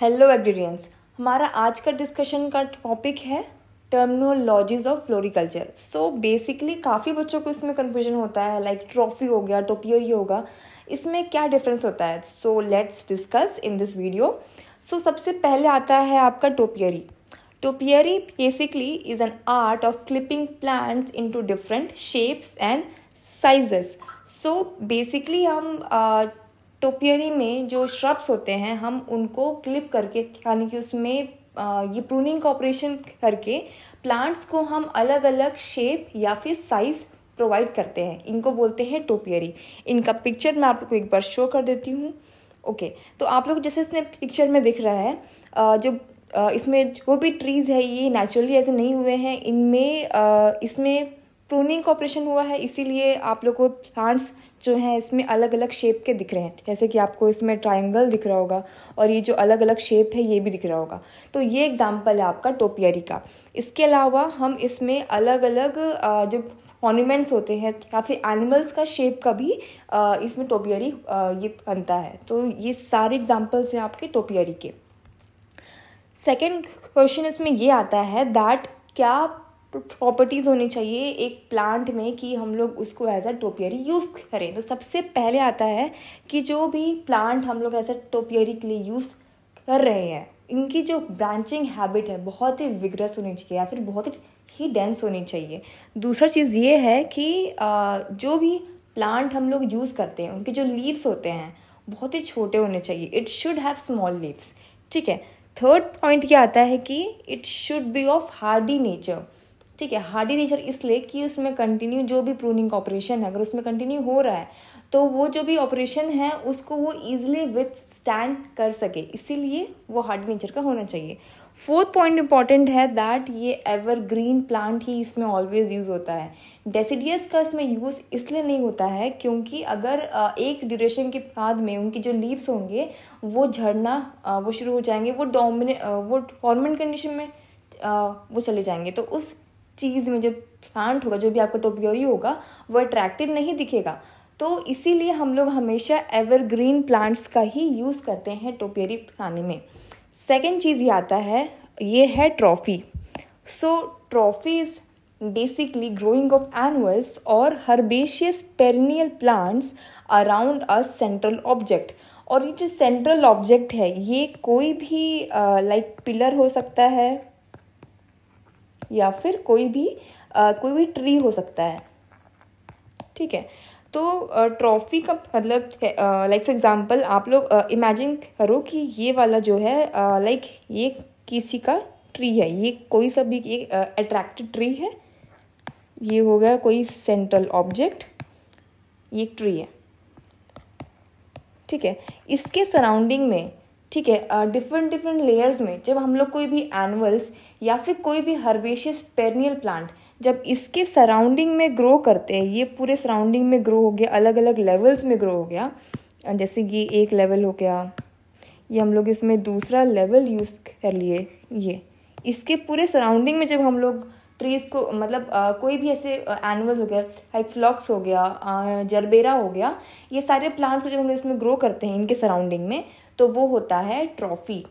hello एग्रीडियंस हमारा आज का डिस्कशन का टॉपिक है terminologies of floriculture so basically काफ़ी बच्चों को इसमें कन्फ्यूजन होता है लाइक like ट्रॉफी हो गया टोपियरी होगा इसमें क्या डिफरेंस होता है so let's discuss in this video so सबसे पहले आता है आपका topiary topiary basically is an art of clipping plants into different shapes and sizes so basically हम uh, टोपियरी में जो श्रब्स होते हैं हम उनको क्लिप करके यानी कि उसमें ये प्रूनिंग का ऑपरेशन करके प्लांट्स को हम अलग अलग शेप या फिर साइज़ प्रोवाइड करते हैं इनको बोलते हैं टोपियरी इनका पिक्चर मैं आप लोग को एक बार शो कर देती हूँ ओके तो आप लोग जैसे इसमें पिक्चर में दिख रहा है जो इसमें जो भी ट्रीज़ है ये नेचुरली ऐसे नहीं हुए हैं इनमें इसमें प्रूनिंग का ऑपरेशन हुआ है इसीलिए आप लोग को प्लांट्स जो हैं इसमें अलग अलग शेप के दिख रहे हैं जैसे कि आपको इसमें ट्राइंगल दिख रहा होगा और ये जो अलग अलग शेप है ये भी दिख रहा होगा तो ये एग्ज़ाम्पल है आपका टोपियरी का इसके अलावा हम इसमें अलग अलग जो मॉन्यूमेंट्स होते हैं या फिर एनिमल्स का शेप का भी इसमें टोपियरी ये बनता है तो ये सारे एग्जाम्पल्स हैं आपके टोपियरी के सेकेंड क्वेश्चन इसमें ये आता है दैट क्या प्रॉपर्टीज़ होनी चाहिए एक प्लांट में कि हम लोग उसको एज अ टोपियरी यूज़ करें तो सबसे पहले आता है कि जो भी प्लांट हम लोग एज अ टोपियरी के लिए यूज़ कर रहे हैं इनकी जो ब्रांचिंग हैबिट है बहुत ही विग्रस होनी चाहिए या फिर बहुत ही डेंस होनी चाहिए दूसरा चीज़ ये है कि जो भी प्लांट हम लोग यूज़ करते हैं उनके जो लीव्स होते हैं बहुत ही छोटे होने चाहिए it should have small leaves ठीक है थर्ड पॉइंट क्या आता है कि it should be of hardy nature ठीक है हार्डी नेचर इसलिए कि उसमें कंटिन्यू जो भी प्रूनिंग ऑपरेशन है अगर उसमें कंटिन्यू हो रहा है तो वो जो भी ऑपरेशन है उसको वो ईजिली विथ स्टैंड कर सके इसीलिए वो हार्डी नेचर का होना चाहिए फोर्थ पॉइंट इंपॉर्टेंट है दैट ये एवर ग्रीन प्लांट ही इसमें ऑलवेज यूज़ होता है डेसिडियस का इसमें यूज़ इसलिए नहीं होता है क्योंकि अगर एक ड्यूरेशन के बाद में उनकी जो लीव्स होंगे वो झड़ना वो शुरू हो जाएंगे वो डोमिनेट वो फॉर्मेंट कंडीशन में वो चले जाएंगे तो उस चीज़ में जो प्लांट होगा जो भी आपका टोपियोरी होगा वो अट्रैक्टिव नहीं दिखेगा तो इसीलिए हम लोग हमेशा एवरग्रीन प्लांट्स का ही यूज़ करते हैं टोपियरी खाने में सेकेंड चीज़ ये आता है ये है trophy so trophy is basically growing of animals और herbaceous perennial plants around a central object और ये जो सेंट्रल ऑब्जेक्ट है ये कोई भी लाइक uh, पिलर like, हो सकता है या फिर कोई भी आ, कोई भी ट्री हो सकता है ठीक है तो ट्रॉफी का मतलब लाइक फॉर एग्जांपल आप लोग इमेजिन करो कि ये वाला जो है लाइक ये किसी का ट्री है ये कोई सा भी एक अट्रैक्टिव ट्री है ये हो गया कोई सेंट्रल ऑब्जेक्ट ये ट्री है ठीक है इसके सराउंडिंग में ठीक है डिफरेंट डिफरेंट लेयर्स में जब हम लोग कोई भी एनिमल्स या फिर कोई भी हर्बेशियस पेरनियल प्लांट जब इसके सराउंडिंग में ग्रो करते हैं ये पूरे सराउंडिंग में ग्रो हो गया अलग अलग लेवल्स में ग्रो हो गया जैसे ये एक लेवल हो गया ये हम लोग इसमें दूसरा लेवल यूज़ कर लिए ये इसके पूरे सराउंडिंग में जब हम लोग ट्रीज़ को मतलब आ, कोई भी ऐसे एनिमल्स हो गया लाइक फ्लॉक्स हो गया जरबेरा हो गया ये सारे प्लांट्स को जब हम लोग इसमें ग्रो करते हैं इनके सराउंडिंग में तो वो होता है ट्रॉफ़ी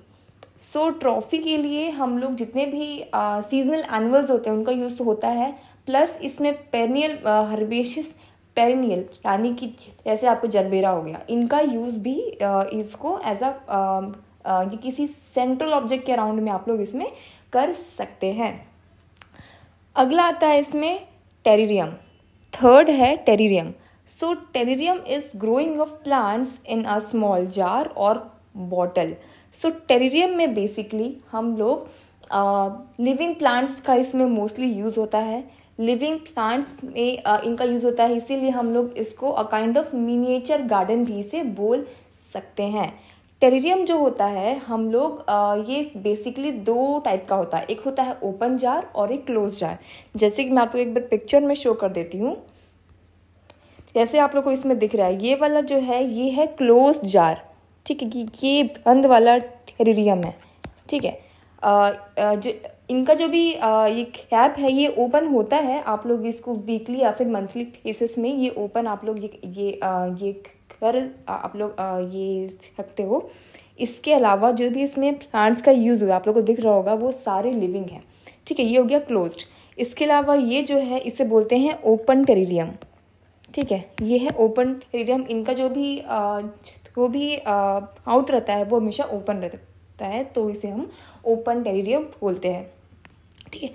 सो ट्रॉफ़ी के लिए हम लोग जितने भी सीजनल एनिमल्स होते हैं उनका यूज़ होता है प्लस इसमें पेरनियल हर्बेशियस पेरिनियल यानी कि जैसे आपको जलबेरा हो गया इनका यूज़ भी इसको एज अ ये किसी सेंट्रल ऑब्जेक्ट के अराउंड में आप लोग इसमें कर सकते हैं अगला आता है इसमें टेरिरियम थर्ड है terrarium so terrarium is growing of plants in a small jar और बॉटल सो टेरियम में बेसिकली हम लोग लिविंग प्लांट्स का इसमें मोस्टली यूज़ होता है लिविंग प्लांट्स में uh, इनका यूज़ होता है इसीलिए हम लोग इसको a kind of miniature garden भी इसे बोल सकते हैं टेरियम जो होता है हम लोग ये बेसिकली दो टाइप का होता है एक होता है ओपन जार और एक क्लोज जार जैसे कि मैं आपको एक बार पिक्चर में शो कर देती हूँ जैसे आप लोग को इसमें दिख रहा है ये वाला जो है ये है क्लोज जार ठीक है कि ये अंध वाला टेरियम है ठीक है आ, जो इनका जो भी आ, ये कैप है ये ओपन होता है आप लोग इसको वीकली या फिर मंथली बेसिस में ये ओपन आप लोग ये ये आ, ये कर आप लोग ये सकते हो इसके अलावा जो भी इसमें प्लांट्स का यूज़ हुआ आप लोग को दिख रहा होगा वो सारे लिविंग हैं ठीक है ये हो गया क्लोज्ड इसके अलावा ये जो है इसे बोलते हैं ओपन टेरियम ठीक है ये है ओपन टेरियम इनका जो भी वो भी आउट रहता है वो हमेशा ओपन रहता है तो इसे हम ओपन टेरेरियम बोलते हैं ठीक है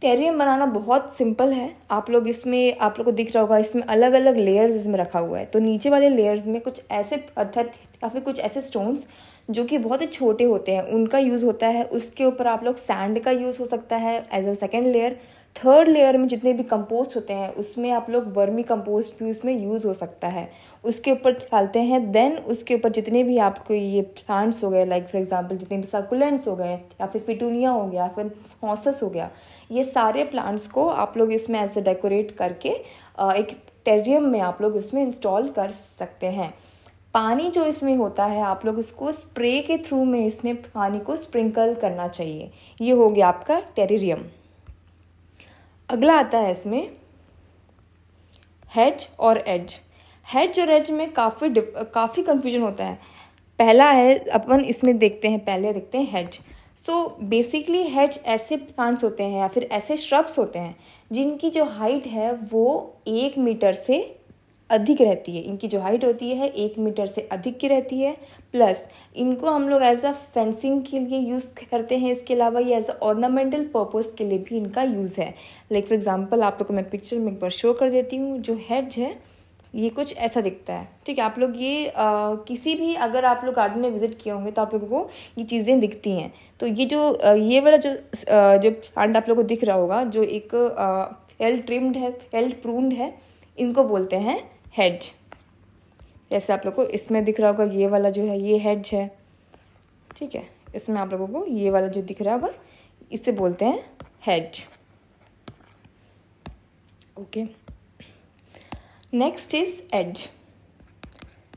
टेरेरियम बनाना बहुत सिंपल है आप लोग इसमें आप लोग को दिख रहा होगा इसमें अलग अलग लेयर्स इसमें रखा हुआ है तो नीचे वाले लेयर्स में कुछ ऐसे पत्थर या फिर कुछ ऐसे स्टोन्स जो कि बहुत ही छोटे होते हैं उनका यूज़ होता है उसके ऊपर आप लोग सैंड का यूज़ हो सकता है as a second layer third layer में जितने भी कंपोस्ट होते हैं उसमें आप लोग वर्मी कंपोस्ट भी उसमें यूज़ हो सकता है उसके ऊपर डालते हैं देन उसके ऊपर जितने भी आपको ये प्लांट्स हो गए लाइक फॉर एग्जांपल जितने भी सर्कुलेंट्स हो गए या फिर पिटूनिया हो गया फिर हॉसस हो गया ये सारे प्लांट्स को आप लोग इसमें ऐसे डेकोरेट करके एक टेरियम में आप लोग इसमें इंस्टॉल कर सकते हैं पानी जो इसमें होता है आप लोग इसको स्प्रे के थ्रू में इसमें पानी को स्प्रिंकल करना चाहिए ये हो गया आपका टेरेरियम अगला आता है इसमें हेज और एज हेज और एज में काफ़ी काफ़ी कन्फ्यूजन होता है पहला है अपन इसमें देखते हैं पहले देखते हैं हेज सो बेसिकली हैज ऐसे प्लांट्स होते हैं या फिर ऐसे श्रब्स होते हैं जिनकी जो हाइट है वो एक मीटर से अधिक रहती है इनकी जो हाइट होती है एक मीटर से अधिक की रहती है प्लस इनको हम लोग एज अ फेंसिंग के लिए यूज़ करते हैं इसके अलावा ये एज अ ऑर्नामेंटल पर्पज़ के लिए भी इनका यूज़ है लाइक फॉर एग्जांपल आप लोग को मैं पिक्चर में एक बार शो कर देती हूँ जो हेड्ज है ये कुछ ऐसा दिखता है ठीक है आप लोग ये आ, किसी भी अगर आप लोग गार्डन में विजिट किए होंगे तो आप लोगों को ये चीज़ें दिखती हैं तो ये जो आ, ये वाला जो आ, जो प्लांट आप लोग को दिख रहा होगा जो एक एल ट्रिम्ड है एल प्रून्ड है इनको बोलते हैं हेड जैसे आप लोग को इसमें दिख रहा होगा ये वाला जो है ये हेड है ठीक है इसमें आप लोगों को ये वाला जो दिख रहा होगा इसे बोलते हैं hedge okay next is edge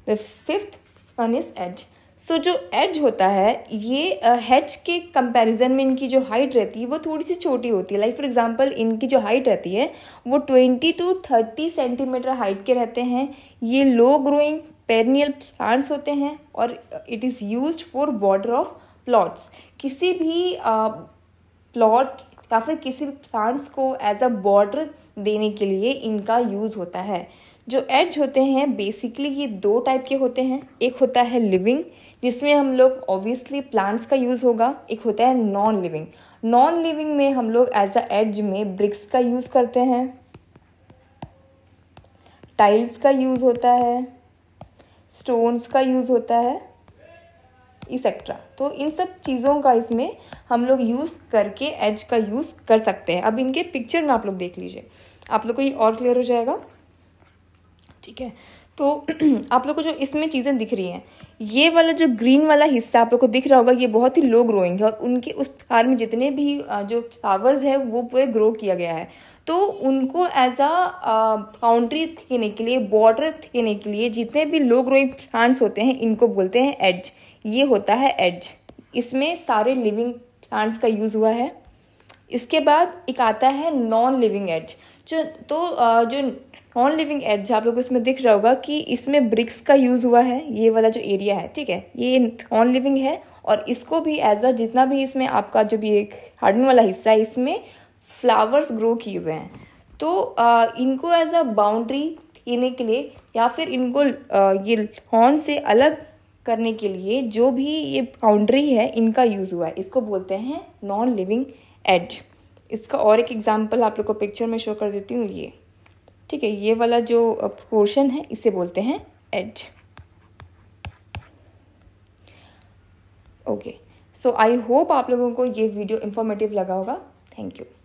the fifth one is edge so so, जो एज होता है ये हेज के कंपैरिजन में इनकी जो हाइट रहती है वो थोड़ी सी छोटी होती है लाइक फॉर एग्जांपल इनकी जो हाइट रहती है वो twenty to thirty centimeter height के रहते हैं ये लो ग्रोइंग पेरनियल प्लांट्स होते हैं और it is use for border of plots किसी भी प्लॉट या फिर किसी भी प्लांट्स को एज अ बॉर्डर देने के लिए इनका यूज़ होता है जो एज होते हैं बेसिकली ये दो टाइप के होते हैं एक होता है लिविंग जिसमें हम लोग ऑब्वियसली प्लांट्स का यूज़ होगा एक होता है नॉन लिविंग नॉन लिविंग में हम लोग एज अ एज में ब्रिक्स का यूज़ करते हैं टाइल्स का यूज़ होता है स्टोन्स का यूज़ होता है इसेट्रा तो इन सब चीज़ों का इसमें हम लोग यूज़ करके एज का यूज़ कर सकते हैं अब इनके पिक्चर में आप लोग देख लीजिए आप लोग को ये और क्लियर हो जाएगा ठीक है तो आप लोग को जो इसमें चीज़ें दिख रही हैं ये वाला जो ग्रीन वाला हिस्सा आप लोग को दिख रहा होगा ये बहुत ही लो ग्रोइंग है और उनके उस फार में जितने भी जो फ्लावर्स है वो पूरे ग्रो किया गया है तो उनको एज अ बाउंड्री थीने के लिए बॉर्डर थीने के लिए जितने भी लो ग्रोइंग प्लांट्स होते हैं इनको बोलते हैं एज ये होता है एज इसमें सारे लिविंग प्लांट्स का यूज़ हुआ है इसके बाद एक आता है नॉन लिविंग एज जो तो जो ऑन लिविंग एज आप लोग इसमें दिख रहा होगा कि इसमें ब्रिक्स का यूज़ हुआ है ये वाला जो एरिया है ठीक है ये ऑन लिविंग है और इसको भी एज अ जितना भी इसमें आपका जो भी एक हार्डन वाला हिस्सा है इसमें फ्लावर्स ग्रो किए हुए हैं तो आ, इनको एज अ बाउंड्री देने के लिए या फिर इनको आ, ये हॉर्न से अलग करने के लिए जो भी ये बाउंड्री है इनका यूज़ हुआ है इसको बोलते हैं नॉन लिविंग एज इसका और एक एग्जाम्पल आप लोग को पिक्चर में शो कर देती हूँ ये ठीक है ये वाला जो पोर्शन है इसे बोलते हैं edge okay so I hope आप लोगों को ये वीडियो इन्फॉर्मेटिव लगा होगा थैंक यू